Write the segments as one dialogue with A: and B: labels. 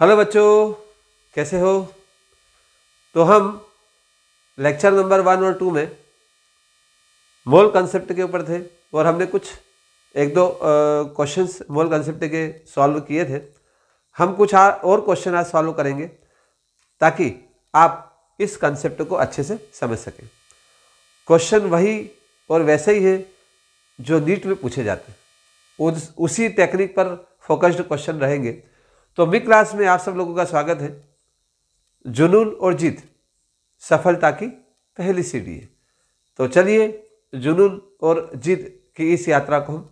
A: Hello बच्चों कैसे हो तो हम लेक्चर नंबर वन और टू में मोल कंसेप्ट के ऊपर थे और हमने कुछ एक दो क्वेश्चंस मोल कंसेप्ट के सॉल्व किए थे हम कुछ आ, और क्वेश्चन आज सॉल्व करेंगे ताकि आप इस कंसेप्ट को अच्छे से समझ सकें क्वेश्चन वही और वैसे ही है जो नीट में पूछे जाते हैं उस उसी टेक्निक पर फोकस्ड क्वेश्चन रहेंगे तो अगली क्लास में आप सब लोगों का स्वागत है जुनून और जीत सफलता की पहली सीढ़ी है तो चलिए जुनून और जीत की इस यात्रा को हम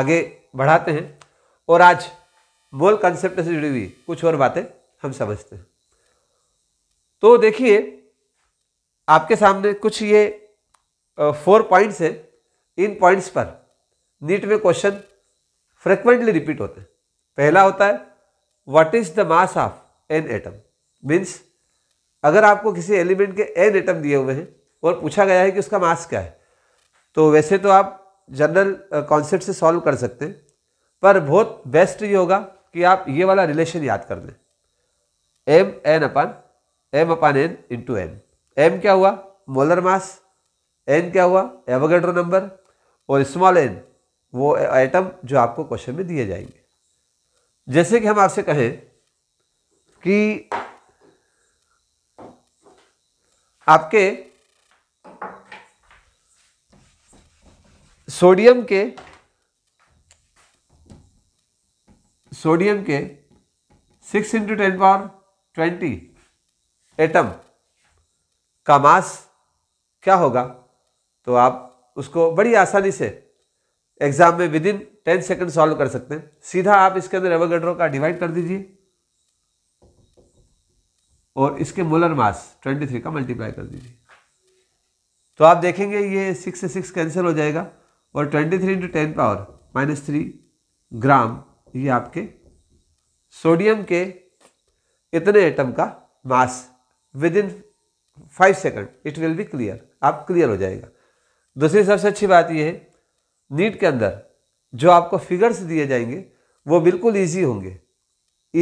A: आगे बढ़ाते हैं और आज मोल कंसेप्ट से जुड़ी हुई कुछ और बातें हम समझते हैं तो देखिए आपके सामने कुछ ये फोर पॉइंट्स हैं इन पॉइंट्स पर नीट में क्वेश्चन फ्रिक्वेंटली रिपीट होते हैं पहला होता है what is the mass of an atom means अगर आपको किसी एलिमेंट के एन एटम दिए हुए हैं और पूछा गया है कि उसका मास क्या है तो वैसे तो आप जनरल कॉन्सेप्ट से सॉल्व कर सकते हैं पर बहुत बेस्ट ये होगा कि आप ये वाला रिलेशन याद कर लें M N upon M upon N into M M क्या हुआ मोलर मास एन क्या हुआ एवोगेड्रो नंबर और स्मॉल एन वो आइटम जो आपको क्वेश्चन में दिए जाएंगे जैसे कि हम आपसे कहें कि आपके सोडियम के सोडियम के six into ten power twenty atom का मास क्या होगा तो आप उसको बड़ी आसानी से एग्ज़ाम में within ten second solve कर सकते हैं सीधा आप इसके अंदर एवोगेड्रो का डिवाइड कर दीजिए और इसके मोलर मास 23 का मल्टीप्लाई कर दीजिए तो आप देखेंगे ये सिक्स से सिक्स कैंसिल हो जाएगा और 23 three into ten power minus three gram ये आपके सोडियम के इतने एटम का mass within five second it will be clear आप क्लियर हो जाएगा दूसरी सबसे अच्छी बात यह है नीट के अंदर जो आपको फिगर्स दिए जाएंगे वो बिल्कुल ईजी होंगे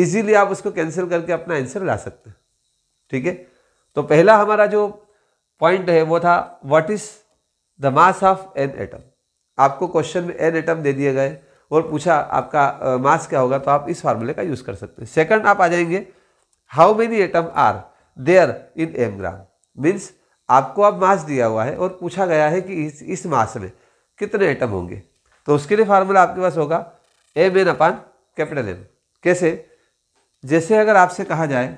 A: ईजीली आप उसको कैंसिल करके अपना आंसर ला सकते हैं ठीक है तो पहला हमारा जो पॉइंट है वो था what is the mass of an atom आपको क्वेश्चन में एन एटम दे दिए गए और पूछा आपका मास uh, क्या होगा तो आप इस फार्मूले का यूज़ कर सकते हैं सेकंड आप आ जाएंगे how many atom are there in M gram means आपको अब मास दिया हुआ है और पूछा गया है कि इस इस मास में कितने एटम होंगे तो उसके लिए फार्मूला आपके पास होगा M N upon capital M कैसे जैसे अगर आपसे कहा जाए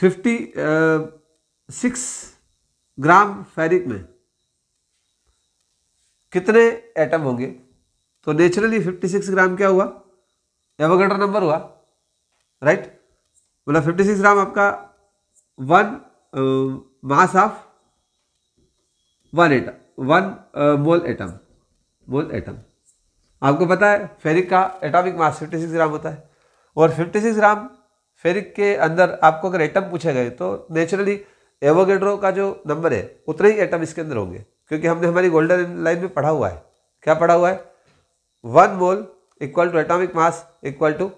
A: फिफ्टी सिक्स ग्राम फेरिक में कितने एटम होंगे तो नेचुरली फिफ्टी सिक्स ग्राम क्या हुआ एवोगेड्रो नंबर हुआ राइट बोला फिफ्टी सिक्स ग्राम आपका one mass of one atom one mole atom mole atom आपको पता है फेरिक का एटॉमिक मास 56 ग्राम होता है और 56 ग्राम फेरिक के अंदर आपको अगर एटम पूछे गए तो नेचुरली एवोगेड्रो का जो नंबर है उतने ही एटम इसके अंदर होंगे क्योंकि हमने हमारी गोल्डन लाइन में पढ़ा हुआ है क्या पढ़ा हुआ है one mole equal to atomic mass equal to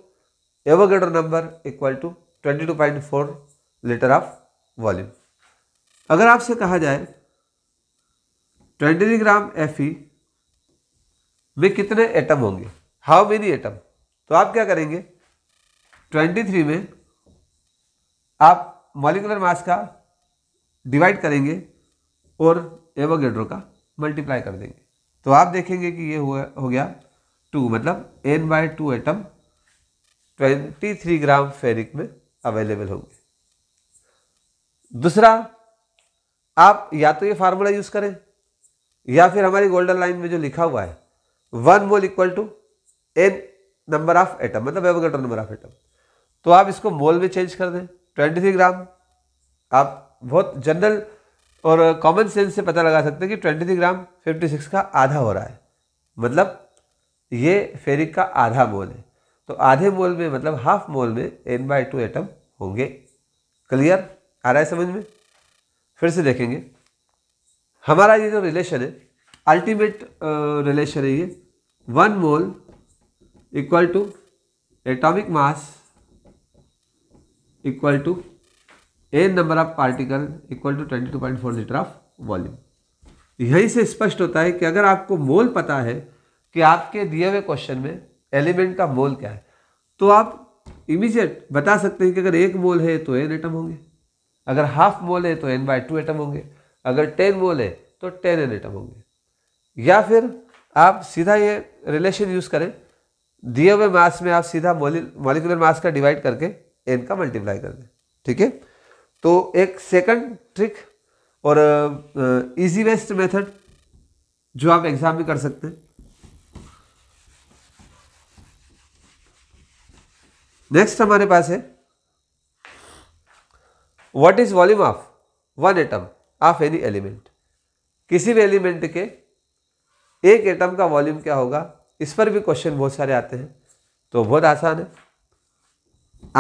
A: Avogadro number equal to four litre of volume अगर आपसे कहा जाए ट्वेंटी ग्राम एफ में कितने एटम होंगे हाउ मेनी एटम तो आप क्या करेंगे 23 में आप मॉलिकुलर मास का डिवाइड करेंगे और एवोगेड्रो का मल्टीप्लाई कर देंगे तो आप देखेंगे कि ये हो गया टू मतलब N by two atom 23 gram ferric में अवेलेबल होंगे दूसरा आप या तो ये फार्मूला यूज़ करें या फिर हमारी गोल्डन लाइन में जो लिखा हुआ है one mole equal to N number of atom मतलब एवोगेटो नंबर ऑफ एटम तो आप इसको मोल में चेंज कर दें ट्वेंटी थ्री ग्राम आप बहुत जनरल और कॉमन सेंस से पता लगा सकते हैं कि twenty three gram fifty six का आधा हो रहा है मतलब ये फेरिक का आधा मोल है तो आधे मोल में मतलब हाफ मोल में एन बाई टू एटम होंगे क्लियर आ रहा है समझ में फिर से देखेंगे हमारा ये जो रिलेशन है अल्टीमेट रिलेशन है ये one mole equal to atomic mass equal to N number of particle equal to twenty two point four litre of volume यहीं से स्पष्ट होता है कि अगर आपको मोल पता है कि आपके दिए हुए क्वेश्चन में एलिमेंट का मोल क्या है तो आप इमीजिएट बता सकते हैं कि अगर एक मोल है तो एन एटम होंगे अगर हाफ बोले तो एन बाई टू एटम होंगे अगर टेन बोले तो टेन एन एटम होंगे या फिर आप सीधा ये रिलेशन यूज़ करें दिए हुए मास में आप सीधा मॉलिकुलर मास का डिवाइड करके एन का मल्टीप्लाई कर दें ठीक है तो एक सेकंड ट्रिक और इजी वेस्ट मेथड जो आप एग्जाम में कर सकते हैं नेक्स्ट हमारे पास है what is volume of one atom of any element किसी भी एलिमेंट के एक एटम का वॉल्यूम क्या होगा इस पर भी क्वेश्चन बहुत सारे आते हैं तो बहुत आसान है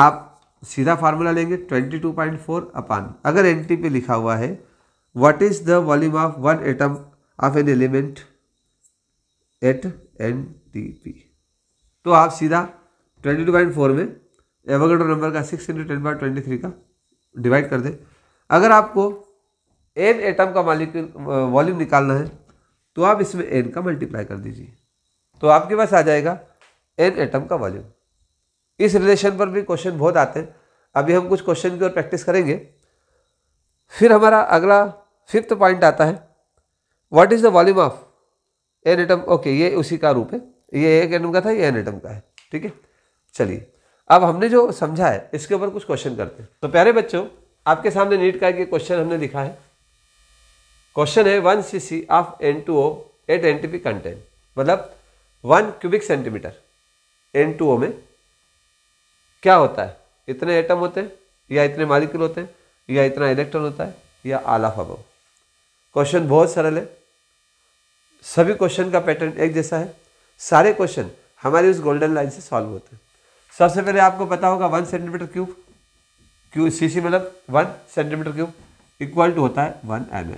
A: आप सीधा फार्मूला लेंगे twenty two point four upon अगर एन टी पे लिखा हुआ है what is the volume of one atom of an element at N T P तो आप सीधा ट्वेंटी टू पॉइंट फोर में एवोगेडो नंबर का six into ten by twenty three का डिवाइड कर दें अगर आपको एन एटम का मालिक्यूल वॉल्यूम निकालना है तो आप इसमें एन का मल्टीप्लाई कर दीजिए तो आपके पास आ जाएगा एन एटम का वॉल्यूम इस रिलेशन पर भी क्वेश्चन बहुत आते हैं अभी हम कुछ क्वेश्चन की ओर प्रैक्टिस करेंगे फिर हमारा अगला फिफ्थ पॉइंट आता है what is the volume of an atom okay ये उसी का रूप है ये एक एटम का था ये एन एटम का है ठीक है चलिए अब हमने जो समझा है इसके ऊपर कुछ क्वेश्चन करते हैं तो प्यारे बच्चों आपके सामने नीट का एक क्वेश्चन हमने लिखा है क्वेश्चन है one C C of N two O at N T P content मतलब one cubic centimetre N two O में क्या होता है इतने एटम होते हैं या इतने मालिक्यूल होते हैं या इतना इलेक्ट्रॉन होता है या आला अब क्वेश्चन बहुत सरल है सभी क्वेश्चन का पैटर्न एक जैसा है सारे क्वेश्चन हमारे उस गोल्डन लाइन से सॉल्व होते हैं सबसे पहले आपको पता होगा one centimetre cube Q C C मतलब one centimetre cube equal to होता है वन एम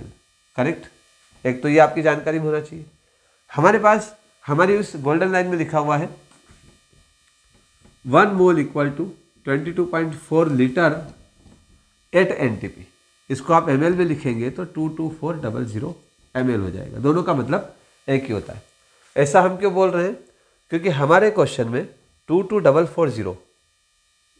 A: करेक्ट एक तो ये आपकी जानकारी होना चाहिए हमारे पास हमारी उस गोल्डन लाइन में लिखा हुआ है one mole equal to twenty two point four litre at N T P इसको आप एम में लिखेंगे तो two two four double zero M हो जाएगा दोनों का मतलब एक ही होता है ऐसा हम क्यों बोल रहे हैं क्योंकि हमारे क्वेश्चन में two two double four zero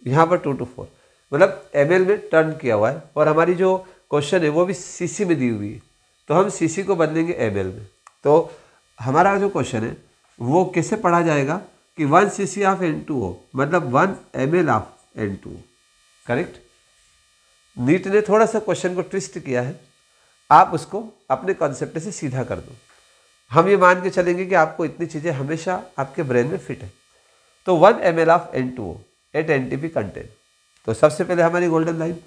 A: यहाँ पर टू टू फोर मतलब एम में टर्न किया हुआ है और हमारी जो क्वेश्चन है वो भी सी में दी हुई है तो हम सी को बदलेंगे एम में तो हमारा जो क्वेश्चन है वो कैसे पढ़ा जाएगा कि one C C of N two O मतलब one M L of N two O correct NEET ने थोड़ा सा क्वेश्चन को ट्विस्ट किया है आप उसको अपने कॉन्सेप्ट से सीधा कर दो हम ये मान के चलेंगे कि आपको इतनी चीज़ें हमेशा आपके ब्रेन में फिट है तो one M L of N two O at N T P content तो सबसे पहले हमारी golden line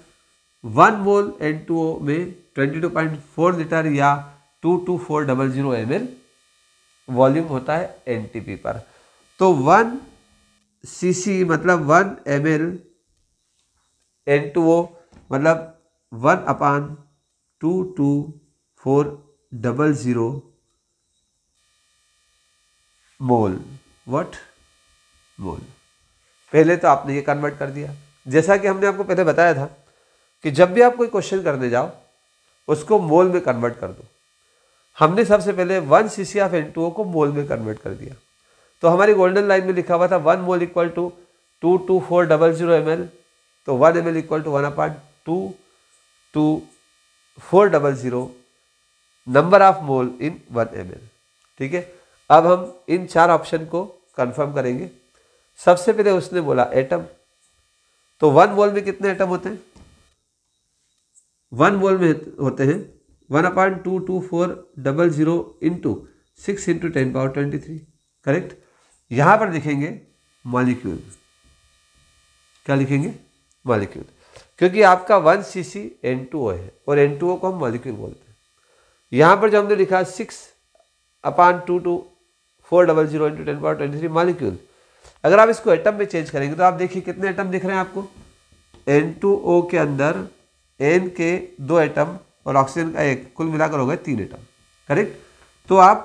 A: one mole N two O में twenty two point four litre या two two four double zero M L volume होता है N T P पर तो वन सी सी मतलब one M L N two O मतलब one upon two two four double zero mole what mole पहले तो आपने ये कन्वर्ट कर दिया जैसा कि हमने आपको पहले बताया था कि जब भी आप कोई क्वेश्चन करने जाओ उसको मोल में कन्वर्ट कर दो हमने सबसे पहले one C C of N two O को मोल में कन्वर्ट कर दिया तो हमारी गोल्डन लाइन में लिखा हुआ था one mole equal to two two four double zero M L तो one M L equal to one upon two two four double zero number of mole in one M L ठीक है अब हम इन चार ऑप्शन को confirm करेंगे सबसे पहले उसने बोला एटम तो वन मोल में कितने एटम होते हैं वन मोल में होते हैं one upon two two four double zero into six into ten power twenty three correct यहां पर लिखेंगे मॉलिक्यूल क्या लिखेंगे मॉलिक्यूल क्योंकि आपका one C C N two O है और एन टू ओ को हम मॉलिक्यूल बोलते हैं यहां पर जो हमने लिखा six upon two two four double zero into ten power twenty three molecule अगर आप इसको एटम में चेंज करेंगे तो आप देखिए कितने एटम दिख रहे हैं आपको N2O के अंदर N के दो एटम और ऑक्सीजन का एक कुल मिलाकर हो गए तीन एटम करेक्ट तो आप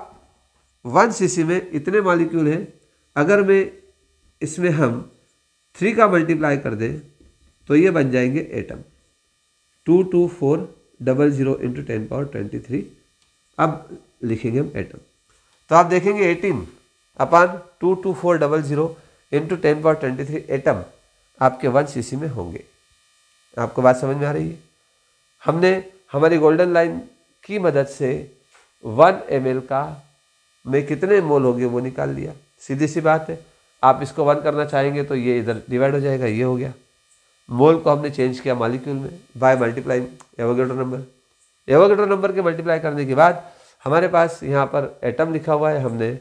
A: वन सीसी में इतने मालिक्यूल हैं अगर मैं इसमें हम थ्री का मल्टीप्लाई कर दें तो ये बन जाएंगे atom two two four double zero into ten power twenty three अब लिखेंगे हम एटम तो आप देखेंगे eighteen upon two two four double zero into ten बार ट्वेंटी थ्री एटम आपके वन सी में होंगे आपको बात समझ में आ रही है हमने हमारी गोल्डन लाइन की मदद से वन एम का में कितने मोल होंगे वो निकाल लिया सीधी सी बात है आप इसको वन करना चाहेंगे तो ये इधर डिवाइड हो जाएगा ये हो गया मोल को हमने चेंज किया मालिक्यूल में by multiply Avogadro number Avogadro number के मल्टीप्लाई करने के बाद हमारे पास यहाँ पर एटम लिखा हुआ है हमने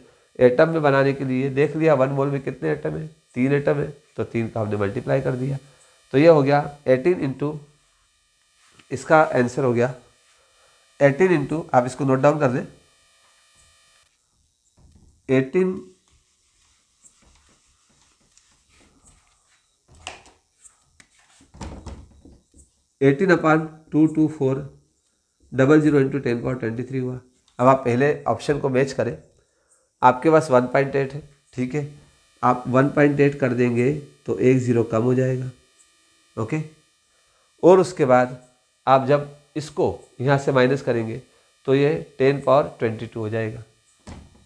A: एटम में बनाने के लिए देख लिया वन मोल में कितने एटम है तीन एटम है तो तीन का हमने मल्टीप्लाई कर दिया तो ये हो गया एटीन इंटू इसका आंसर हो गया एटीन इंटू आप इसको नोट डाउन कर दें eighteen eighteen upon two two four double zero into ten power twenty three हुआ अब आप पहले ऑप्शन को मैच करें आपके पास वन पॉइंट एट है ठीक है आप वन पॉइंट एट कर देंगे तो एक ज़ीरो कम हो जाएगा ओके और उसके बाद आप जब इसको यहाँ से माइनस करेंगे तो ये टेन पावर ट्वेंटी टू हो जाएगा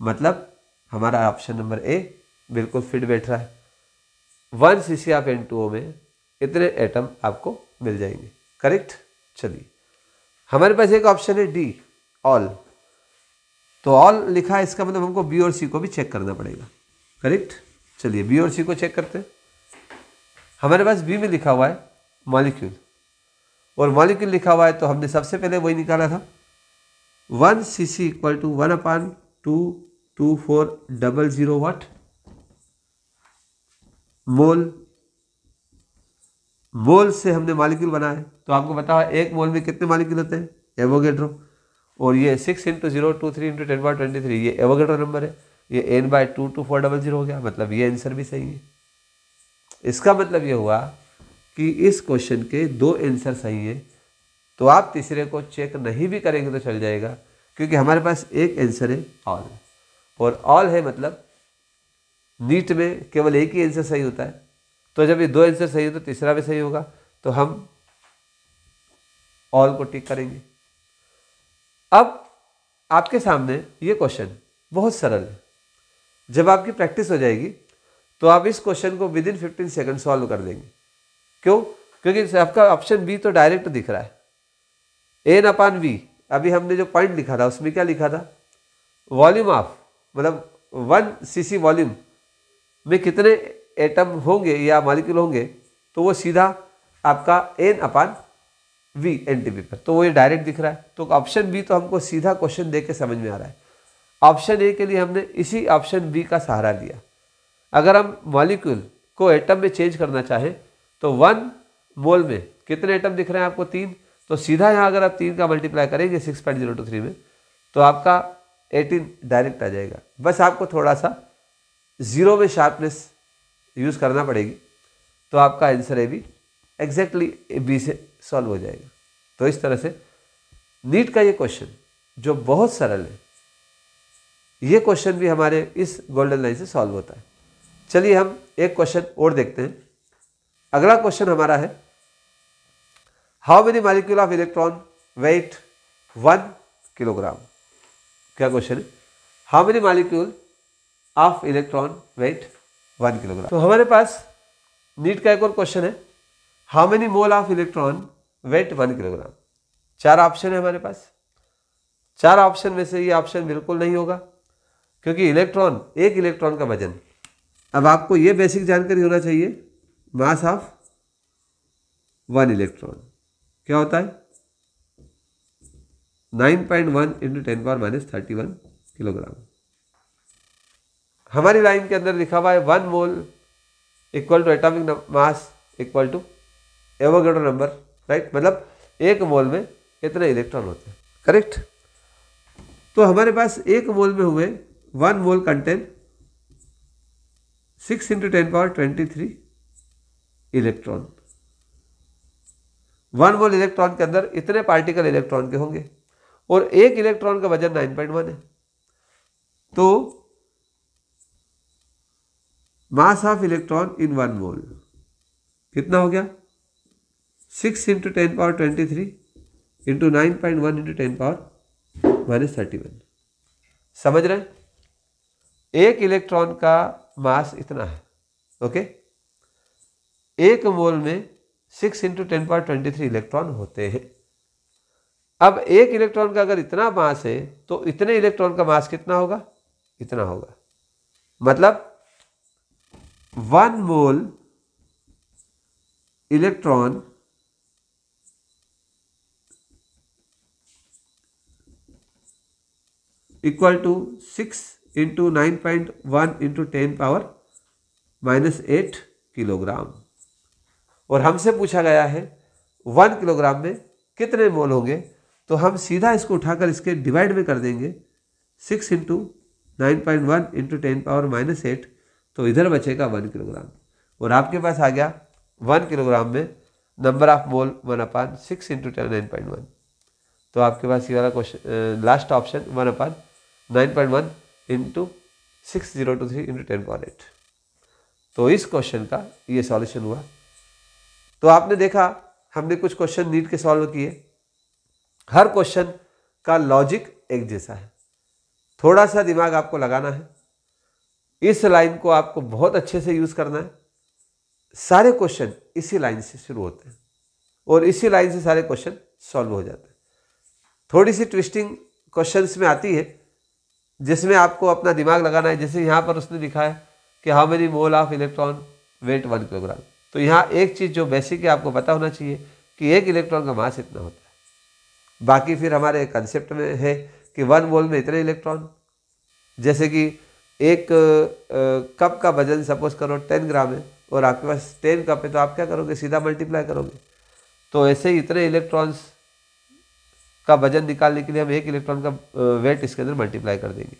A: मतलब हमारा ऑप्शन नंबर ए बिल्कुल फिट बैठ रहा है one C C of N two O में इतने एटम आपको मिल जाएंगे करेक्ट चलिए हमारे पास एक ऑप्शन है डी ऑल तो ऑल लिखा है इसका मतलब हमको बी और सी को भी चेक करना पड़ेगा करेक्ट चलिए बी और सी को चेक करते हैं हमारे पास बी में लिखा हुआ है मॉलिक्यूल और मॉलिक्यूल लिखा हुआ है तो हमने सबसे पहले वही निकाला था one C C equal to one upon two two four double zero what mole mole से हमने मालिक्यूल बनाए तो आपको बताओ एक मोल में कितने मालिक्यूल होते हैं एवोगेड्रो और ये six into zero two three into ten by twenty three ये एवोगेटो नंबर है ये N by two two four double zero हो गया मतलब ये आंसर भी सही है इसका मतलब ये हुआ कि इस क्वेश्चन के दो आंसर सही है तो आप तीसरे को चेक नहीं भी करेंगे तो चल जाएगा क्योंकि हमारे पास एक आंसर है ऑल और ऑल है मतलब नीट में केवल एक ही आंसर सही होता है तो जब ये दो आंसर सही हो तो तीसरा भी सही होगा तो हम ऑल को टिक करेंगे अब आपके सामने ये क्वेश्चन बहुत सरल है जब आपकी प्रैक्टिस हो जाएगी तो आप इस क्वेश्चन को within fifteen second solve कर देंगे क्यों क्योंकि आपका ऑप्शन बी तो डायरेक्ट दिख रहा है एन अपान वी अभी हमने जो पॉइंट लिखा था उसमें क्या लिखा था वॉल्यूम ऑफ मतलब वन सीसी वॉल्यूम में कितने एटम होंगे या मालिक्यूल होंगे तो वो सीधा आपका एन अपान वी एन पर तो वो ये डायरेक्ट दिख रहा है तो ऑप्शन बी तो हमको सीधा क्वेश्चन दे के समझ में आ रहा है ऑप्शन ए के लिए हमने इसी ऑप्शन बी का सहारा लिया अगर हम मॉलिक्यूल को एटम में चेंज करना चाहें तो वन मोल में कितने एटम दिख रहे हैं आपको तीन तो सीधा यहाँ अगर आप तीन का मल्टीप्लाई करेंगे six point zero two three में तो आपका एटीन डायरेक्ट आ जाएगा बस आपको थोड़ा सा ज़ीरो में शार्पनेस यूज़ करना पड़ेगी तो आपका आंसर है भी एग्जैक्टली बी से सॉल्व हो जाएगा तो इस तरह से नीट का ये क्वेश्चन जो बहुत सरल है ये क्वेश्चन भी हमारे इस गोल्डन लाइन से सॉल्व होता है चलिए हम एक क्वेश्चन और देखते हैं अगला क्वेश्चन हमारा है how many molecule of electron weight one kilogram क्या क्वेश्चन है how many molecule of electron weight one kilogram तो हमारे पास नीट का एक और क्वेश्चन है how many mole of electron weight one kilogram चार ऑप्शन है हमारे पास चार ऑप्शन में से ये ऑप्शन बिल्कुल नहीं होगा क्योंकि इलेक्ट्रॉन एक इलेक्ट्रॉन का वजन अब आपको ये बेसिक जानकारी होना चाहिए मास ऑफ वन इलेक्ट्रॉन क्या होता है nine point one into ten power minus thirty one kilogram हमारी लाइन के अंदर लिखा हुआ है one mole equal to atomic mass equal to Avogadro number right मतलब एक मोल में कितने इलेक्ट्रॉन होते हैं करेक्ट तो हमारे पास एक मोल में हुए one mole contain six into ten power twenty three electron one mole electron के अंदर इतने पार्टिकल इलेक्ट्रॉन के होंगे और एक इलेक्ट्रॉन का वजन नाइन पॉइंट वन है तो mass of electron in one mole कितना हो गया six into ten power twenty three into nine point one into ten power minus thirty one समझ रहे एक इलेक्ट्रॉन का मास इतना है ओके एक मोल में six into ten power twenty three electron होते हैं अब एक इलेक्ट्रॉन का अगर इतना मास है तो इतने इलेक्ट्रॉन का मास कितना होगा इतना होगा मतलब one mole electron equal to 6 into 9.1 into 10 power minus eight kilogram और हमसे पूछा गया है वन किलोग्राम में कितने मोल होंगे तो हम सीधा इसको उठाकर इसके डिवाइड में कर देंगे six into nine point one into ten power minus eight तो इधर बचेगा वन किलोग्राम और आपके पास आ गया वन किलोग्राम में number of mole one upon six into nine point one तो आपके पास ये वाला question last option one upon 9.1 into six zero two three into ten point eight तो इस क्वेश्चन का ये सॉल्यूशन हुआ तो आपने देखा हमने कुछ क्वेश्चन नीट के सॉल्व किए हर क्वेश्चन का लॉजिक एक जैसा है थोड़ा सा दिमाग आपको लगाना है इस लाइन को आपको बहुत अच्छे से यूज़ करना है सारे क्वेश्चन इसी लाइन से शुरू होते हैं और इसी लाइन से सारे क्वेश्चन सॉल्व हो जाते हैं थोड़ी सी ट्विस्टिंग क्वेश्चंस में आती है जिसमें आपको अपना दिमाग लगाना है जैसे यहाँ पर उसने लिखा है कि how many mole of electron weight one kilogram तो यहाँ एक चीज़ जो बेसिक है आपको पता होना चाहिए कि एक इलेक्ट्रॉन का मास इतना होता है बाकी फिर हमारे कंसेप्ट में है कि वन मोल में इतने इलेक्ट्रॉन जैसे कि एक कप का वजन सपोज करो टेन ग्राम है और आपके पास टेन कप है तो आप क्या करोगे सीधा मल्टीप्लाई करोगे तो ऐसे ही इतने इलेक्ट्रॉन्स का वजन निकालने के लिए हम एक इलेक्ट्रॉन का वेट इसके अंदर मल्टीप्लाई कर देंगे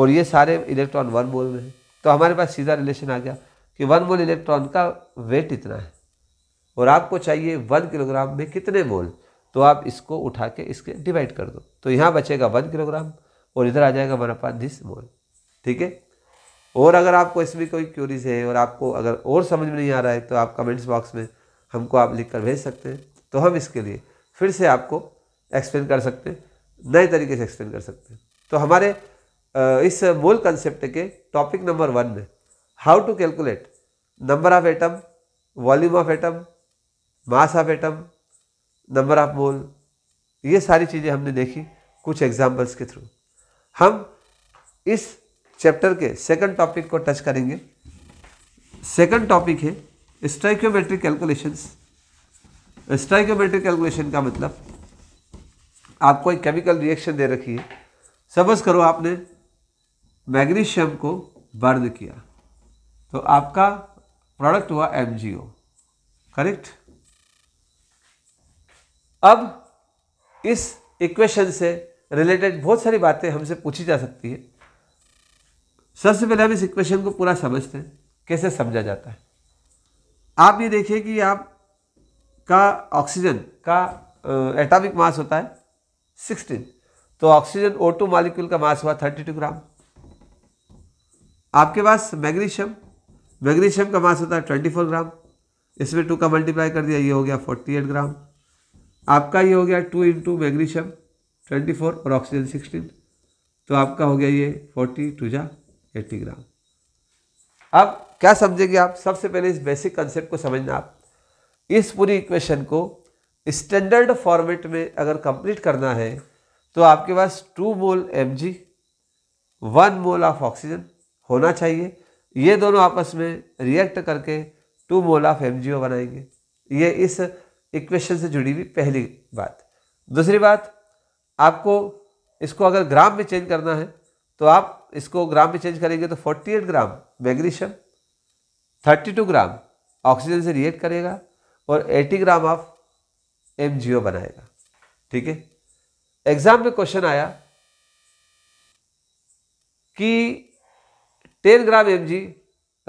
A: और ये सारे इलेक्ट्रॉन वन मोल में है तो हमारे पास सीधा रिलेशन आ गया कि वन मोल इलेक्ट्रॉन का वेट इतना है और आपको चाहिए वन किलोग्राम में कितने मोल तो आप इसको उठा के इसके डिवाइड कर दो तो यहाँ बचेगा वन किलोग्राम और इधर आ जाएगा वन अपा दिस मोल ठीक है और अगर आपको इसमें कोई क्यूरीज है और आपको अगर और समझ में नहीं आ रहा है तो आप कमेंट्स बॉक्स में हमको आप लिख कर भेज सकते हैं तो हम इसके लिए फिर से आपको एक्सप्लेन कर सकते हैं नए तरीके से एक्सप्लेन कर सकते हैं तो हमारे इस मूल कंसेप्ट के टॉपिक नंबर वन में how to calculate number of atom volume of atom mass of atom number of mole ये सारी चीज़ें हमने देखी कुछ एग्जाम्पल्स के थ्रू हम इस चैप्टर के सेकंड टॉपिक को टच करेंगे सेकंड टॉपिक है स्ट्राइक्योमेट्रिक कैलकुलेशंस स्ट्राइक्योमेट्रिक कैलकुलेशन का मतलब आपको एक केमिकल रिएक्शन दे रखी है सपोज करो आपने मैग्नीशियम को बर्न किया तो आपका प्रोडक्ट हुआ एम करेक्ट अब इस इक्वेशन से रिलेटेड बहुत सारी बातें हमसे पूछी जा सकती है सबसे पहले हम इस इक्वेशन को पूरा समझते हैं कैसे समझा जाता है आप ये देखिए कि आप का ऑक्सीजन का एटॉमिक मास होता है सिक्सटीन तो ऑक्सीजन ओ टू मालिक्यूल का मास हुआ थर्टी टू ग्राम आपके पास मैग्नीशियम मैग्नीशियम का मास होता है फोर ग्राम इसमें टू का मल्टीप्लाई कर दिया ये हो गया एट ग्राम आपका ये हो गया two into magnesium twenty four और ऑक्सीजन सिक्सटीन तो आपका हो गया ये फोर्टी टू जा एट्टी ग्राम अब क्या समझेंगे आप सबसे पहले इस बेसिक कंसेप्ट को समझना आप इस पूरी इक्वेशन को स्टैंडर्ड फॉर्मेट में अगर कंप्लीट करना है तो आपके पास two mole M G one mole of oxygen होना चाहिए ये दोनों आपस में रिएक्ट करके two mole of M G O बनाएंगे ये इस इक्वेशन से जुड़ी हुई पहली बात दूसरी बात आपको इसको अगर ग्राम में चेंज करना है तो आप इसको ग्राम में चेंज करेंगे तो 48 ग्राम मैग्नीशियम 32 ग्राम ऑक्सीजन से रिएक्ट करेगा और 80 ग्राम ऑफ एम जी ओ बनाएगा ठीक है एग्जाम में क्वेश्चन आया कि 10 gram M G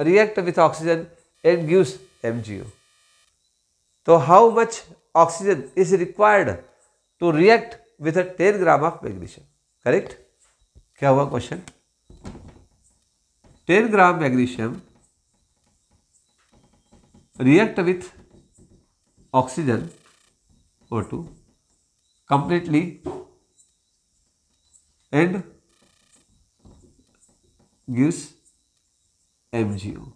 A: react with oxygen and gives M G O तो how much oxygen is required to react with a 10 gram of magnesium correct क्या हुआ question 10 gram magnesium react with oxygen O2 completely and gives MgO.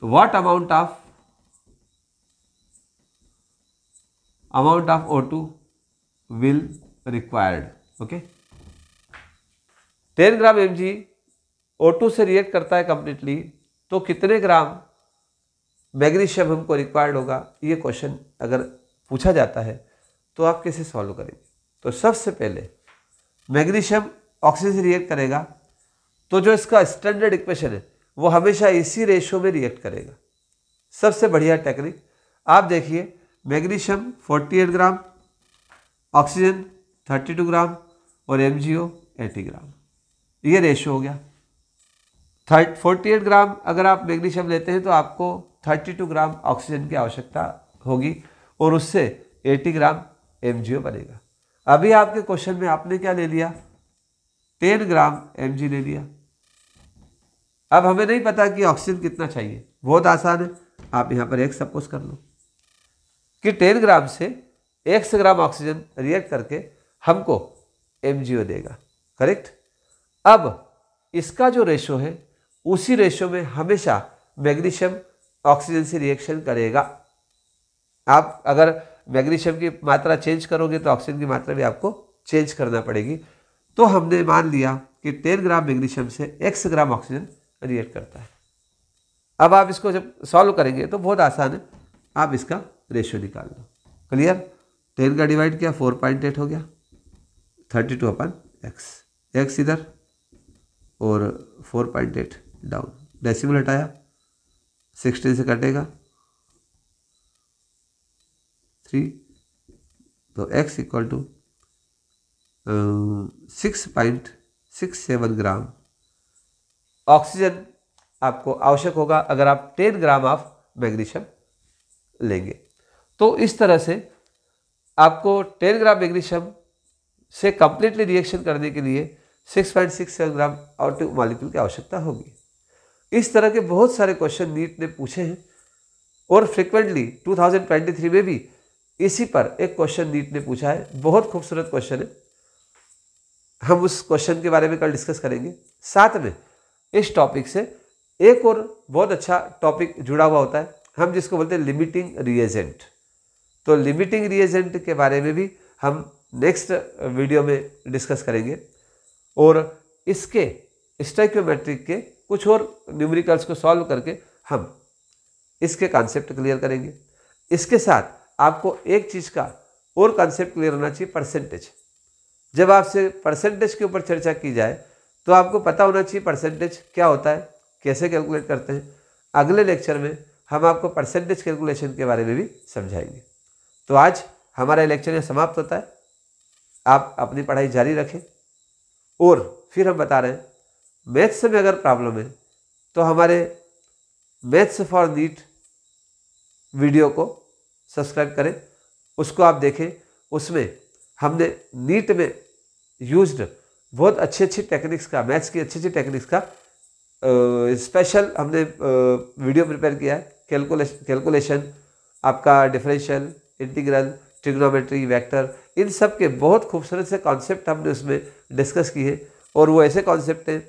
A: So what amount of amount of O2 will required okay 10 gram Mg O2 से react करता है completely तो कितने ग्राम magnesium हमको required होगा ये क्वेश्चन अगर पूछा जाता है तो आप कैसे सॉल्व करेंगे तो सबसे पहले मैग्नीशियम ऑक्सीजन से रिएक्ट करेगा तो जो इसका स्टैंडर्ड इक्वेशन है वो हमेशा इसी रेशो में रिएक्ट करेगा सबसे बढ़िया टेक्निक आप देखिए मैग्नीशियम 48 ग्राम ऑक्सीजन 32 ग्राम और एम जी ओ एटी ग्राम ये रेशो हो गया थर्ट फोर्टी एट ग्राम अगर आप मैग्नीशियम लेते हैं तो आपको थर्टी टू ग्राम ऑक्सीजन की आवश्यकता होगी और उससे 80 ग्राम एम बनेगा अभी आपके क्वेश्चन में आपने क्या ले लिया 10 ग्राम एम ले लिया अब हमें नहीं पता कि ऑक्सीजन कितना चाहिए बहुत आसान है आप यहाँ पर एक सपोज कर लो कि 10 ग्राम से एक सौ ग्राम ऑक्सीजन रिएक्ट करके हमको एम देगा करेक्ट अब इसका जो रेशो है उसी रेशो में हमेशा मैग्नीशियम ऑक्सीजन से रिएक्शन करेगा आप अगर मैग्नीशियम की मात्रा चेंज करोगे तो ऑक्सीजन की मात्रा भी आपको चेंज करना पड़ेगी तो हमने मान लिया कि टेन ग्राम मैग्नीशियम से एक्स ग्राम ऑक्सीजन रिएक्ट करता है अब आप इसको जब सॉल्व करेंगे तो बहुत आसान है आप इसका रेशियो निकाल लो क्लियर टेन का डिवाइड किया फोर पॉइंट एट हो गया थर्टी टू अपन एक्स एक्स इधर और four point eight down decimal हटाया सिक्सटीन से कटेगा थ्री तो X equal to six point six seven gram oxygen आपको आवश्यक होगा अगर आप टेन ग्राम ऑफ मैग्नीशियम लेंगे तो इस तरह से आपको टेन ग्राम मैग्नीशियम से कंप्लीटली रिएक्शन करने के लिए six point six seven gram ऑल्टिव मॉलिक्यूल की आवश्यकता होगी इस तरह के बहुत सारे क्वेश्चन नीट ने पूछे हैं और फ्रिक्वेंटली 2023 में भी इसी पर एक क्वेश्चन नीट ने पूछा है बहुत खूबसूरत क्वेश्चन है हम उस क्वेश्चन के बारे में कल डिस्कस करेंगे साथ में इस टॉपिक से एक और बहुत अच्छा टॉपिक जुड़ा हुआ होता है हम जिसको बोलते हैं लिमिटिंग रिएजेंट तो लिमिटिंग रिएजेंट के बारे में भी हम नेक्स्ट वीडियो में डिस्कस करेंगे और इसके स्टाइक्योमेट्रिक के कुछ और न्यूमरिकल्स को सॉल्व करके हम इसके कॉन्सेप्ट क्लियर करेंगे इसके साथ आपको एक चीज़ का और कंसेप्ट क्लियर होना चाहिए परसेंटेज जब आपसे परसेंटेज के ऊपर चर्चा की जाए तो आपको पता होना चाहिए परसेंटेज क्या होता है कैसे कैलकुलेट करते हैं अगले लेक्चर में हम आपको परसेंटेज कैलकुलेशन के बारे में भी समझाएंगे तो आज हमारा लेक्चर यहाँ समाप्त होता है आप अपनी पढ़ाई जारी रखें और फिर हम बता रहे हैं मैथ्स में अगर प्रॉब्लम है तो हमारे मैथ्स फॉर नीट वीडियो को सब्सक्राइब करें उसको आप देखें उसमें हमने नीट में यूज्ड बहुत अच्छी अच्छी टेक्निक्स का मैथ्स की अच्छी अच्छी टेक्निक्स का स्पेशल हमने वीडियो प्रिपेयर किया है कैलकुलेशन कैलकुलेशन आपका डिफरेंशियल इंटीग्रल ट्रिग्नोमेट्री वेक्टर इन सब के बहुत खूबसूरत से कॉन्सेप्ट हमने उसमें डिस्कस किए और वो ऐसे कॉन्सेप्ट हैं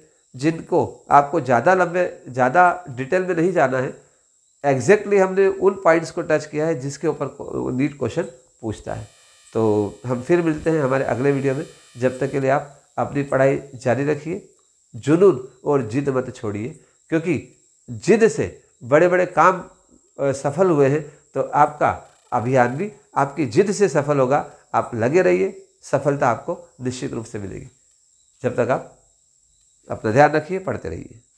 A: जिनको आपको ज़्यादा लंबे ज़्यादा डिटेल में नहीं जाना है एग्जैक्टली हमने उन पॉइंट्स को टच किया है जिसके ऊपर नीट क्वेश्चन पूछता है तो हम फिर मिलते हैं हमारे अगले वीडियो में जब तक के लिए आप अपनी पढ़ाई जारी रखिए जुनून और जिद मत छोड़िए क्योंकि जिद से बड़े बड़े काम सफल हुए हैं तो आपका अभियान भी आपकी जिद से सफल होगा आप लगे रहिए सफलता आपको निश्चित रूप से मिलेगी जब तक आप अपना ध्यान रखिए पढ़ते रहिए